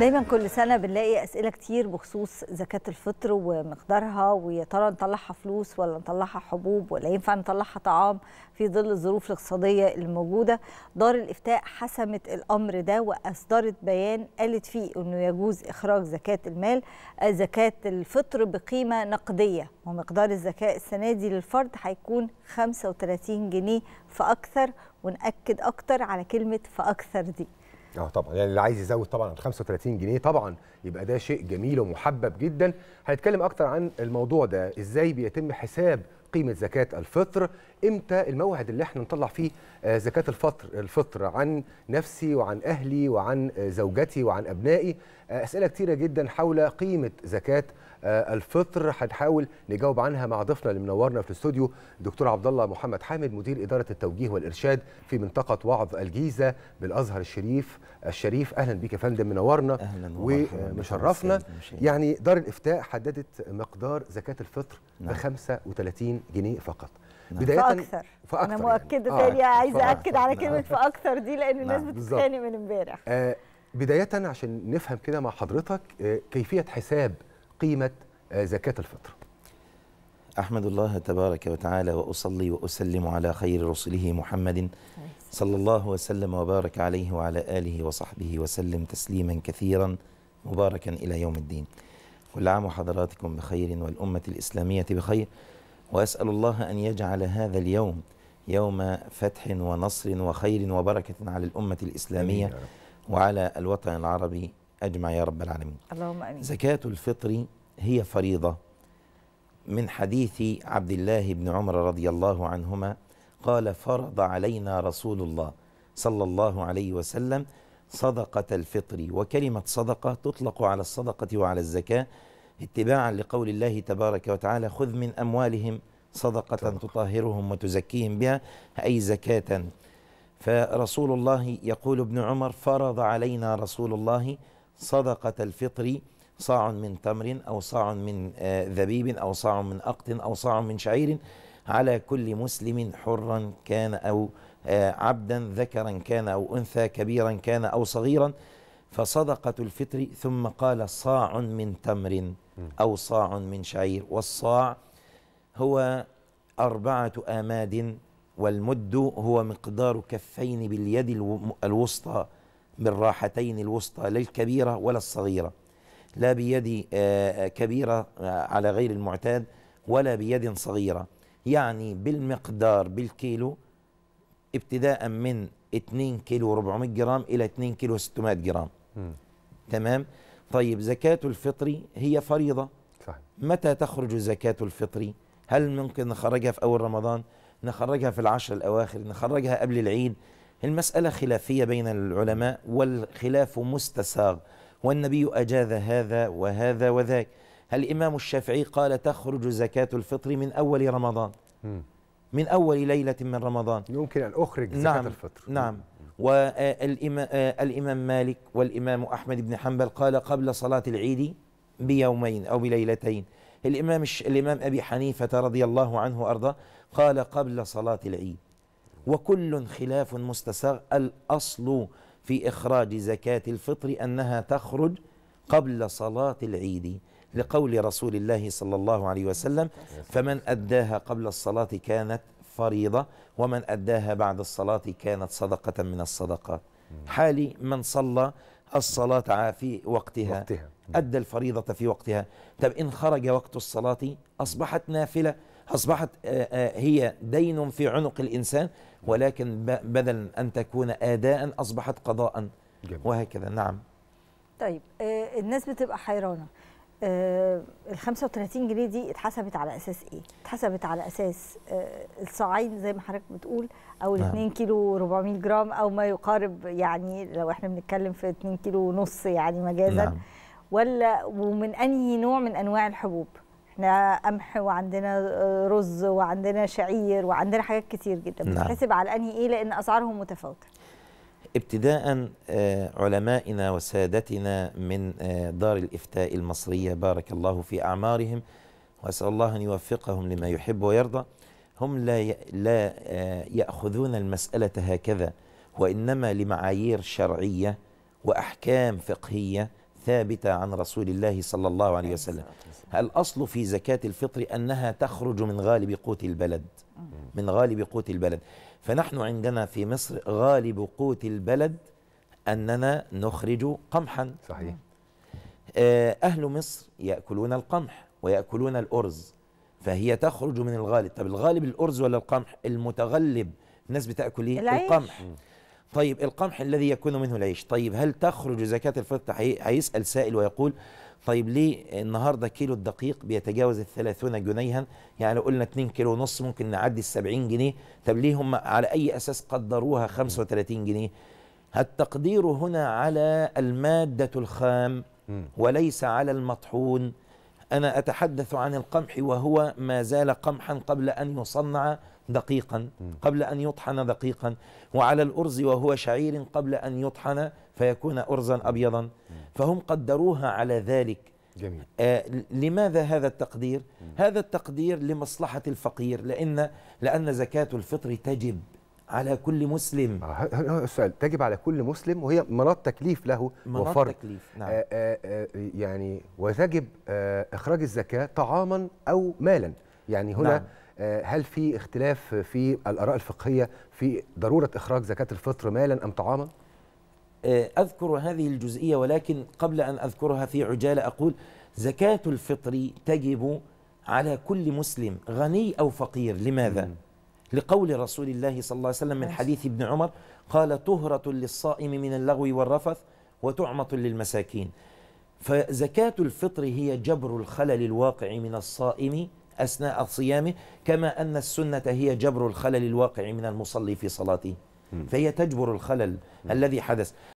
دايما كل سنة بنلاقي أسئلة كتير بخصوص زكاة الفطر ومقدارها ويا ترى نطلعها فلوس ولا نطلعها حبوب ولا ينفع نطلعها طعام في ظل الظروف الاقتصادية الموجودة دار الإفتاء حسمت الأمر ده وأصدرت بيان قالت فيه أنه يجوز إخراج زكاة المال آه، زكاة الفطر بقيمة نقدية ومقدار الزكاة السنة دي للفرد هيكون 35 جنيه فأكثر ونأكد أكتر على كلمة فأكثر دي اه طبعا يعني اللي عايز يزود طبعا 35 جنيه طبعا يبقى ده شيء جميل ومحبب جدا هنتكلم اكتر عن الموضوع ده ازاي بيتم حساب قيمه زكاه الفطر امتى الموعد اللي احنا نطلع فيه آه، زكاه الفطر الفطر عن نفسي وعن اهلي وعن آه، زوجتي وعن ابنائي آه، اسئله كتيره جدا حول قيمه زكاه الفطر هنحاول نجاوب عنها مع ضيفنا اللي منورنا في الاستوديو دكتور عبد الله محمد حامد مدير اداره التوجيه والارشاد في منطقه وعظ الجيزه بالازهر الشريف الشريف اهلا بيك يا فندم منورنا اهلا ومشرفنا يعني دار الافتاء حددت مقدار زكاه الفطر نعم. ب 35 جنيه فقط نعم. بدايه فاكثر فاكثر انا يعني. مؤكده يعني. تاني آه عايزه اكد على كلمه آه. فاكثر دي لان الناس نعم، بتتخانق من امبارح آه بدايه عشان نفهم كده مع حضرتك آه كيفيه حساب قيمه آه زكاه الفطر احمد الله تبارك وتعالى واصلي واسلم على خير رسله محمد صلى الله وسلم وبارك عليه وعلى اله وصحبه وسلم تسليما كثيرا مباركا الى يوم الدين كل عام وحضراتكم بخير والامه الاسلاميه بخير وأسأل الله أن يجعل هذا اليوم يوم فتح ونصر وخير وبركة على الأمة الإسلامية وعلى الوطن العربي أجمع يا رب العالمين اللهم أمين زكاة الفطر هي فريضة من حديث عبد الله بن عمر رضي الله عنهما قال فرض علينا رسول الله صلى الله عليه وسلم صدقة الفطر وكلمة صدقة تطلق على الصدقة وعلى الزكاة اتباعا لقول الله تبارك وتعالى خذ من أموالهم صدقة تطهرهم وتزكيهم بها أي زكاة فرسول الله يقول ابن عمر فرض علينا رسول الله صدقة الفطر صاع من تمر أو صاع من آه، ذبيب أو صاع من أقط أو صاع من شعير على كل مسلم حرا كان أو آه، عبدا ذكرا كان أو أنثى كبيرا كان أو صغيرا فصدقة الفطر ثم قال صاع من تمر أو صاع من شعير والصاع هو أربعة آماد والمد هو مقدار كفين باليد الوسطى من راحتين الوسطى لا الكبيرة ولا الصغيرة لا بيد آه، آه، كبيرة آه، على غير المعتاد ولا بيد صغيرة يعني بالمقدار بالكيلو ابتداء من 2 كيلو 400 جرام إلى 2 كيلو 600 جرام م. تمام طيب زكاة الفطر هي فريضة صحيح. متى تخرج زكاة الفطر هل ممكن نخرجها في أول رمضان نخرجها في العشر الأواخر نخرجها قبل العيد المسألة خلافية بين العلماء والخلاف مستساغ والنبي أجاز هذا وهذا وذاك الإمام الشافعي قال تخرج زكاة الفطر من أول رمضان من أول ليلة من رمضان يمكن أن أخرج زكاة نعم الفطر نعم والإمام آه، مالك والإمام أحمد بن حنبل قال قبل صلاة العيد بيومين أو بليلتين الإمام, الإمام أبي حنيفة رضي الله عنه أرضاه قال قبل صلاة العيد وكل خلاف مستساغ الأصل في إخراج زكاة الفطر أنها تخرج قبل صلاة العيد لقول رسول الله صلى الله عليه وسلم فمن أداها قبل الصلاة كانت فريضة ومن أداها بعد الصلاة كانت صدقة من الصدقات حالي من صلى الصلاة في وقتها, وقتها. أدى الفريضة في وقتها طب إن خرج وقت الصلاة أصبحت نافلة أصبحت آه، آه، هي دين في عنق الإنسان ولكن بدل أن تكون آداء أصبحت قضاء جميل. وهكذا نعم طيب آه، الناس بتبقى حيرانة آه، ال 35 جنيه دي اتحسبت على اساس ايه؟ اتحسبت على اساس آه الصاعين زي ما حضرتك بتقول او ال 2 نعم. كيلو 400 جرام او ما يقارب يعني لو احنا بنتكلم في 2 كيلو ونص يعني مجازا نعم. ولا ومن انهي نوع من انواع الحبوب؟ احنا قمح وعندنا آه، رز وعندنا شعير وعندنا حاجات كتير جدا نعم. بتتحسب على انهي ايه لان اسعارهم متفاوته ابتداء آه، علمائنا وسادتنا من آه، دار الإفتاء المصرية بارك الله في أعمارهم وأسأل الله أن يوفقهم لما يحب ويرضى هم لا لا آه، يأخذون المسألة هكذا وإنما لمعايير شرعية وأحكام فقهية الثابتة عن رسول الله صلى الله عليه وسلم الأصل في زكاة الفطر أنها تخرج من غالب قوت البلد من غالب قوت البلد فنحن عندنا في مصر غالب قوت البلد أننا نخرج قمحا صحيح آه، أهل مصر يأكلون القمح ويأكلون الأرز فهي تخرج من الغالب طب الغالب الأرز ولا القمح المتغلب الناس بتأكل إيه؟ القمح طيب القمح الذي يكون منه العيش طيب هل تخرج زكاة الفطر هيسأل سائل ويقول طيب ليه النهاردة كيلو الدقيق بيتجاوز الثلاثون جنيها يعني لو قلنا 2 كيلو ونص ممكن نعدي السبعين جنيه طب ليه هم على أي أساس قدروها 35 جنيه التقدير هنا على المادة الخام وليس على المطحون أنا أتحدث عن القمح وهو ما زال قمحا قبل أن يصنع دقيقا قبل أن يطحن دقيقا وعلى الأرز وهو شعير قبل أن يطحن فيكون أرزا أبيضا فهم قدروها على ذلك جميل. آه لماذا هذا التقدير؟ هذا التقدير لمصلحة الفقير لأن, لأن زكاة الفطر تجب على كل مسلم آه، السؤال تجب على كل مسلم وهي مناط تكليف له مناط وفرض تكليف نعم. آآ آه، آآ آه، يعني وتجب اخراج الزكاه طعاما او مالا يعني هنا نعم. آه، هل في اختلاف في الآراء الفقهية في ضرورة إخراج زكاة الفطر مالا أم طعاما؟ آه، أذكر هذه الجزئية ولكن قبل أن أذكرها في عجالة أقول زكاة الفطر تجب على كل مسلم غني أو فقير لماذا؟ م. لقول رسول الله صلى الله عليه وسلم من حديث ابن عمر قال طهرة للصائم من اللغو والرفث وتعمة للمساكين فزكاة الفطر هي جبر الخلل الواقع من الصائم أثناء صيامه كما أن السنة هي جبر الخلل الواقع من المصلي في صلاته فهي تجبر الخلل الذي حدث